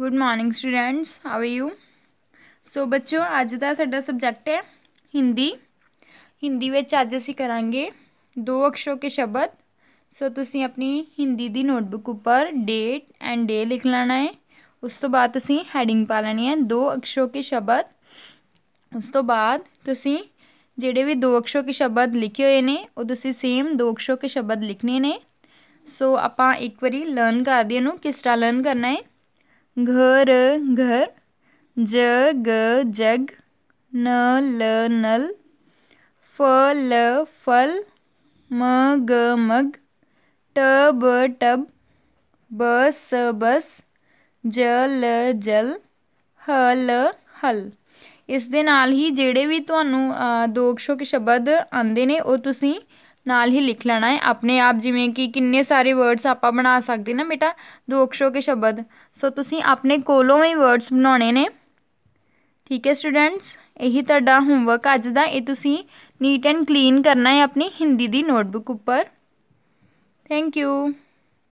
good morning students how are you so ਬੱਚਿਓ ਅੱਜ ਦਾ ਸਾਡਾ ਸਬਜੈਕਟ ਹੈ ਹਿੰਦੀ ਹਿੰਦੀ ਵਿੱਚ ਅੱਜ ਅਸੀਂ ਕਰਾਂਗੇ ਦੋ ਅਕਸ਼ਰ ਕੇ ਸ਼ਬਦ ਸੋ ਤੁਸੀਂ ਆਪਣੀ ਹਿੰਦੀ ਦੀ ਨੋਟਬੁੱਕ ਉੱਪਰ ਡੇਟ ਐਂਡ ਡੇ ਲਿਖ ਲੈਣਾ ਹੈ ਉਸ ਤੋਂ ਬਾਅਦ ਤੁਸੀਂ ਹੈਡਿੰਗ ਪਾ ਲੈਣੀ ਹੈ ਦੋ ਅਕਸ਼ਰ ਕੇ ਸ਼ਬਦ ਉਸ ਤੋਂ ਬਾਅਦ ਤੁਸੀਂ ਜਿਹੜੇ ਵੀ ਦੋ ਅਕਸ਼ਰ ਕੇ ਸ਼ਬਦ ਲਿਖੇ ਹੋਏ ਨੇ ਉਹ ਤੁਸੀਂ ਸੇਮ ਦੋ ਅਕਸ਼ਰ ਕੇ ਸ਼ਬਦ ਲਿਖਣੇ ਨੇ ਸੋ ਆਪਾਂ ਇੱਕ ਵਾਰੀ ਲਰਨ ਕਰਦੇ ਇਹਨੂੰ ਕਿਸ ਤਰ੍ਹਾਂ ਲਰਨ ਕਰਨਾ ਹੈ घ र घर ज ग जग न ल नल फ ल फल म ग मग ट ब टब ब स बस ਜ ਲ ਜਲ ਹ ਲ ਹਲ ਇਸ ਦੇ ਨਾਲ ਹੀ ਜਿਹੜੇ ਵੀ ਤੁਹਾਨੂੰ ਦੋਗਸ਼ੋਕ ਸ਼ਬਦ ਆਉਂਦੇ ਨੇ ਉਹ ਤੁਸੀਂ नाल ही लिख लेना है अपने आप जिमें कि किन्ने सारे वर्ड्स आप बना सकते ना बेटा दो अक्षरों के शब्द सो तुम अपने कोलों ही वर्ड्स बनाने ने ठीक है स्टूडेंट्स यही ता होमवर्क अज का ये नीट एंड क्लीन करना है अपनी हिंदी की नोटबुक उपर थैंक यू